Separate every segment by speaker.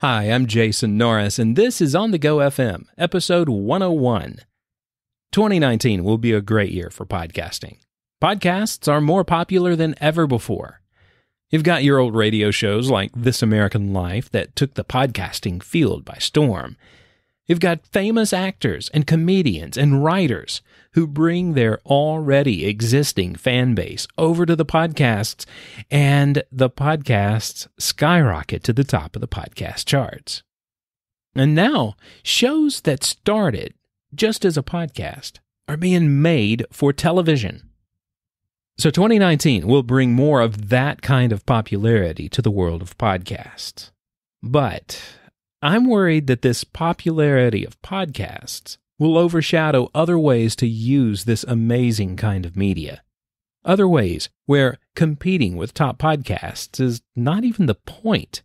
Speaker 1: Hi, I'm Jason Norris, and this is On the Go FM, episode 101. 2019 will be a great year for podcasting. Podcasts are more popular than ever before. You've got your old radio shows like This American Life that took the podcasting field by storm. You've got famous actors and comedians and writers who bring their already existing fan base over to the podcasts, and the podcasts skyrocket to the top of the podcast charts. And now, shows that started just as a podcast are being made for television. So 2019 will bring more of that kind of popularity to the world of podcasts. But I'm worried that this popularity of podcasts will overshadow other ways to use this amazing kind of media. Other ways where competing with top podcasts is not even the point,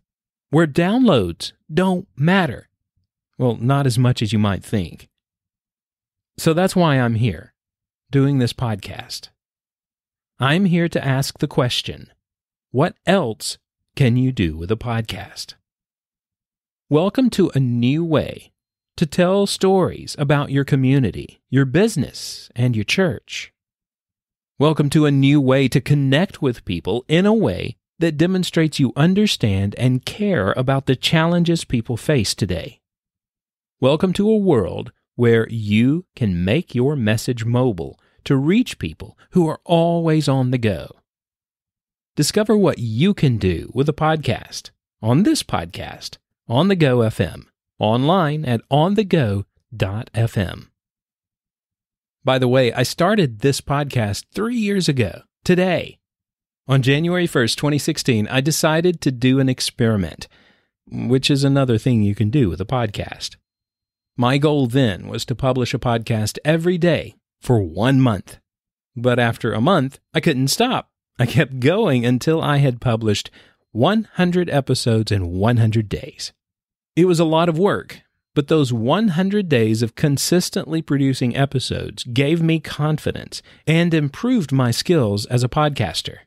Speaker 1: where downloads don't matter. Well, not as much as you might think. So that's why I'm here, doing this podcast. I'm here to ask the question what else can you do with a podcast? Welcome to a new way to tell stories about your community, your business, and your church. Welcome to a new way to connect with people in a way that demonstrates you understand and care about the challenges people face today. Welcome to a world where you can make your message mobile to reach people who are always on the go. Discover what you can do with a podcast on this podcast on the Go FM, online at onthego.fm. By the way, I started this podcast three years ago, today. On January 1st, 2016, I decided to do an experiment, which is another thing you can do with a podcast. My goal then was to publish a podcast every day for one month. But after a month, I couldn't stop. I kept going until I had published 100 episodes in 100 days. It was a lot of work, but those 100 days of consistently producing episodes gave me confidence and improved my skills as a podcaster.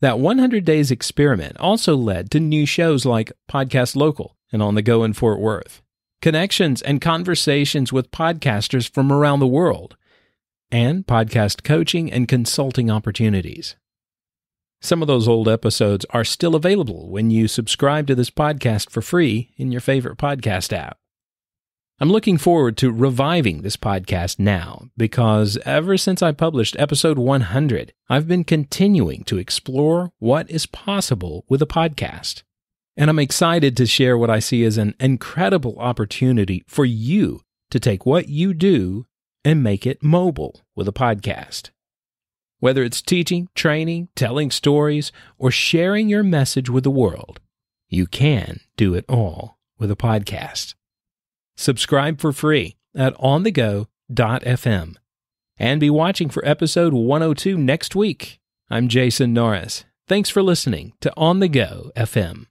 Speaker 1: That 100 days experiment also led to new shows like Podcast Local and On the Go in Fort Worth, connections and conversations with podcasters from around the world, and podcast coaching and consulting opportunities. Some of those old episodes are still available when you subscribe to this podcast for free in your favorite podcast app. I'm looking forward to reviving this podcast now because ever since I published episode 100, I've been continuing to explore what is possible with a podcast. And I'm excited to share what I see as an incredible opportunity for you to take what you do and make it mobile with a podcast. Whether it's teaching, training, telling stories, or sharing your message with the world, you can do it all with a podcast. Subscribe for free at onthego.fm and be watching for episode 102 next week. I'm Jason Norris. Thanks for listening to On the Go FM.